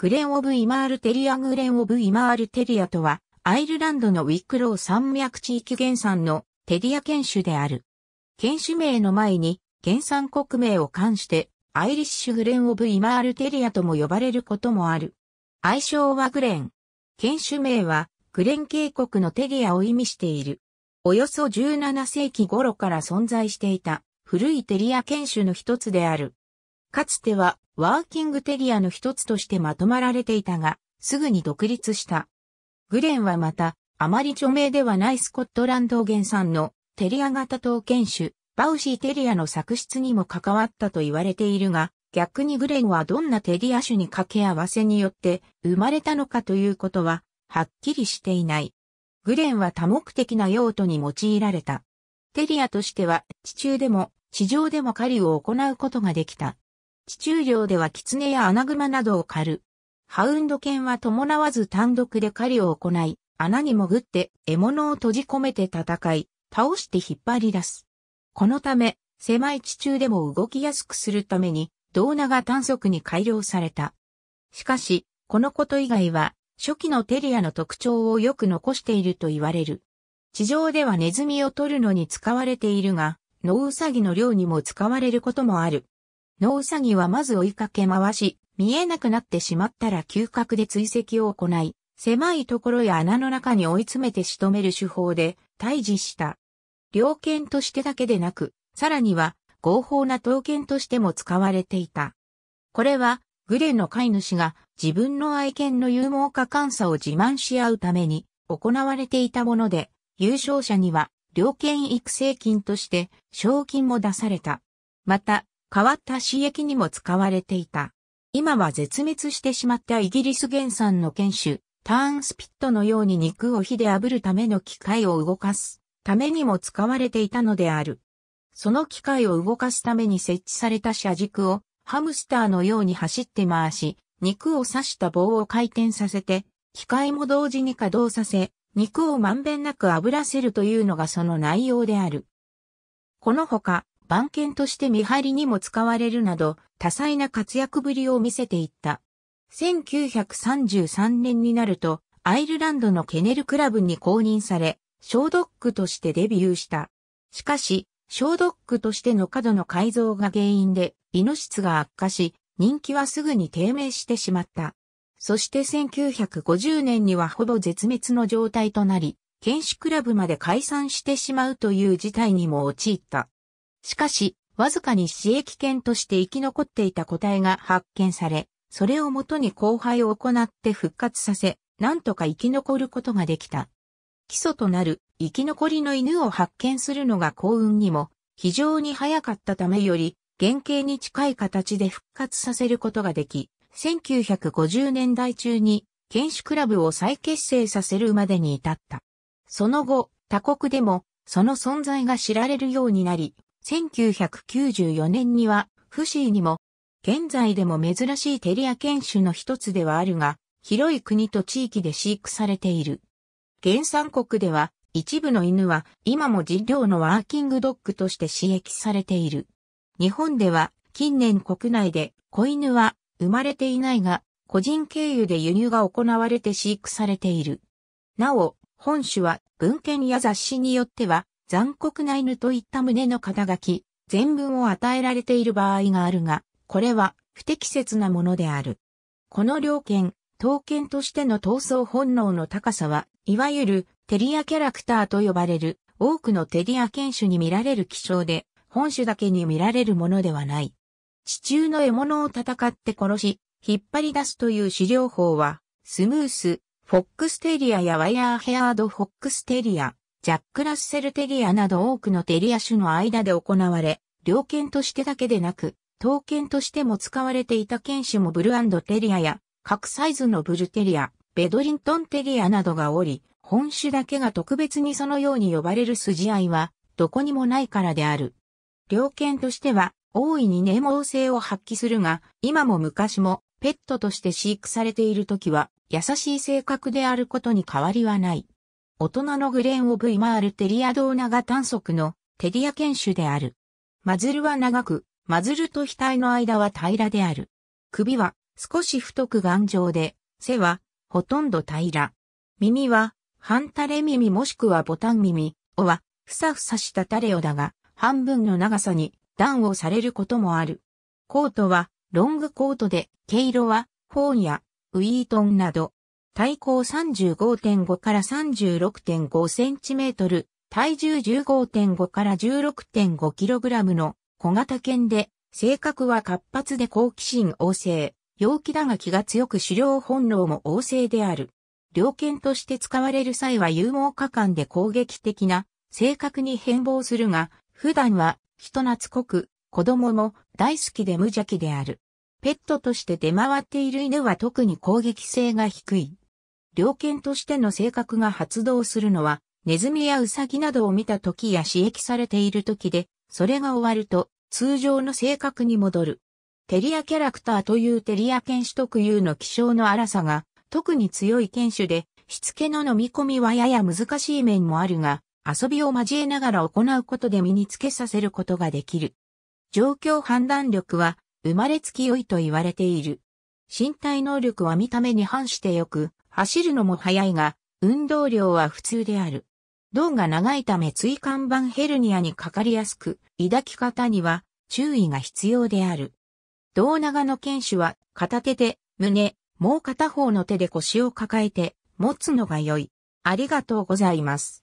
グレン・オブ・イマール・テリアグレン・オブ・イマール・テリアとは、アイルランドのウィックロー山脈地域原産のテリア犬種である。犬種名の前に、原産国名を冠して、アイリッシュ・グレン・オブ・イマール・テリアとも呼ばれることもある。愛称はグレン。犬種名は、グレン渓谷のテリアを意味している。およそ17世紀頃から存在していた古いテリア犬種の一つである。かつてはワーキングテリアの一つとしてまとまられていたが、すぐに独立した。グレンはまた、あまり著名ではないスコットランド原産のテリア型刀剣種、バウシーテリアの作出にも関わったと言われているが、逆にグレンはどんなテリア種に掛け合わせによって生まれたのかということは、はっきりしていない。グレンは多目的な用途に用いられた。テリアとしては、地中でも地上でも狩りを行うことができた。地中領では狐やアナグマなどを狩る。ハウンド犬は伴わず単独で狩りを行い、穴に潜って獲物を閉じ込めて戦い、倒して引っ張り出す。このため、狭い地中でも動きやすくするために、胴長短足に改良された。しかし、このこと以外は、初期のテリアの特徴をよく残していると言われる。地上ではネズミを取るのに使われているが、ノウウサギの量にも使われることもある。ノウサギはまず追いかけ回し、見えなくなってしまったら嗅覚で追跡を行い、狭いところや穴の中に追い詰めて仕留める手法で退治した。猟犬としてだけでなく、さらには合法な刀剣としても使われていた。これは、グレの飼い主が自分の愛犬の有毛化監さを自慢し合うために行われていたもので、優勝者には猟犬育成金として賞金も出された。また、変わった刺激にも使われていた。今は絶滅してしまったイギリス原産の犬種、ターンスピットのように肉を火で炙るための機械を動かすためにも使われていたのである。その機械を動かすために設置された車軸をハムスターのように走って回し、肉を刺した棒を回転させて、機械も同時に稼働させ、肉をまんべんなく炙らせるというのがその内容である。このほか、番犬として見張りにも使われるなど、多彩な活躍ぶりを見せていった。1933年になると、アイルランドのケネルクラブに公認され、ードックとしてデビューした。しかし、ードックとしての過度の改造が原因で、の質が悪化し、人気はすぐに低迷してしまった。そして1950年にはほぼ絶滅の状態となり、犬種クラブまで解散してしまうという事態にも陥った。しかし、わずかに死液犬として生き残っていた個体が発見され、それをもとに交配を行って復活させ、なんとか生き残ることができた。基礎となる生き残りの犬を発見するのが幸運にも非常に早かったためより原型に近い形で復活させることができ、1950年代中に犬種クラブを再結成させるまでに至った。その後、他国でもその存在が知られるようになり、1994年には、フシーにも、現在でも珍しいテリア犬種の一つではあるが、広い国と地域で飼育されている。原産国では、一部の犬は今も人量のワーキングドッグとして飼育されている。日本では近年国内で子犬は生まれていないが、個人経由で輸入が行われて飼育されている。なお、本種は文献や雑誌によっては残酷な犬といった旨の肩書き、全文を与えられている場合があるが、これは不適切なものである。この猟犬、刀剣としての闘争本能の高さは、いわゆるテリアキャラクターと呼ばれる多くのテリア犬種に見られる気象で、本種だけに見られるものではない。地中の獲物を戦って殺し、引っ張り出すという狩猟法は、スムース、フォックステリアやワイヤーヘアードフォックステリア、ジャック・ラッセル・テリアなど多くのテリア種の間で行われ、猟犬としてだけでなく、刀剣としても使われていた犬種もブルテリアや、各サイズのブルテリア、ベドリントンテリアなどがおり、本種だけが特別にそのように呼ばれる筋合いは、どこにもないからである。猟犬としては、大いに粘毛性を発揮するが、今も昔も、ペットとして飼育されている時は、優しい性格であることに変わりはない。大人のグレーン・オブ・イマール・テリアドーナが短足のテリア犬種である。マズルは長く、マズルと額の間は平らである。首は少し太く頑丈で、背はほとんど平ら。耳は半垂れ耳もしくはボタン耳、おはふさふさした垂れ尾だが、半分の長さに段をされることもある。コートはロングコートで、毛色はホーンやウィートンなど体高35.5から36.5センチメートル、体重15.5から16.5キログラムの小型犬で、性格は活発で好奇心旺盛、陽気だが気が強く狩猟本能も旺盛である。猟犬として使われる際は有毛果敢で攻撃的な性格に変貌するが、普段は人懐っこく、子供も大好きで無邪気である。ペットとして出回っている犬は特に攻撃性が低い。猟犬としての性格が発動するのは、ネズミやウサギなどを見た時や刺激されている時で、それが終わると、通常の性格に戻る。テリアキャラクターというテリア犬種特有の気性の荒さが、特に強い犬種で、しつけの飲み込みはやや難しい面もあるが、遊びを交えながら行うことで身につけさせることができる。状況判断力は生まれつき良いと言われている。身体能力は見た目に反して良く、走るのも速いが、運動量は普通である。胴が長いため椎間板ヘルニアにかかりやすく、抱き方には注意が必要である。胴長の犬種は片手で胸、もう片方の手で腰を抱えて持つのが良い。ありがとうございます。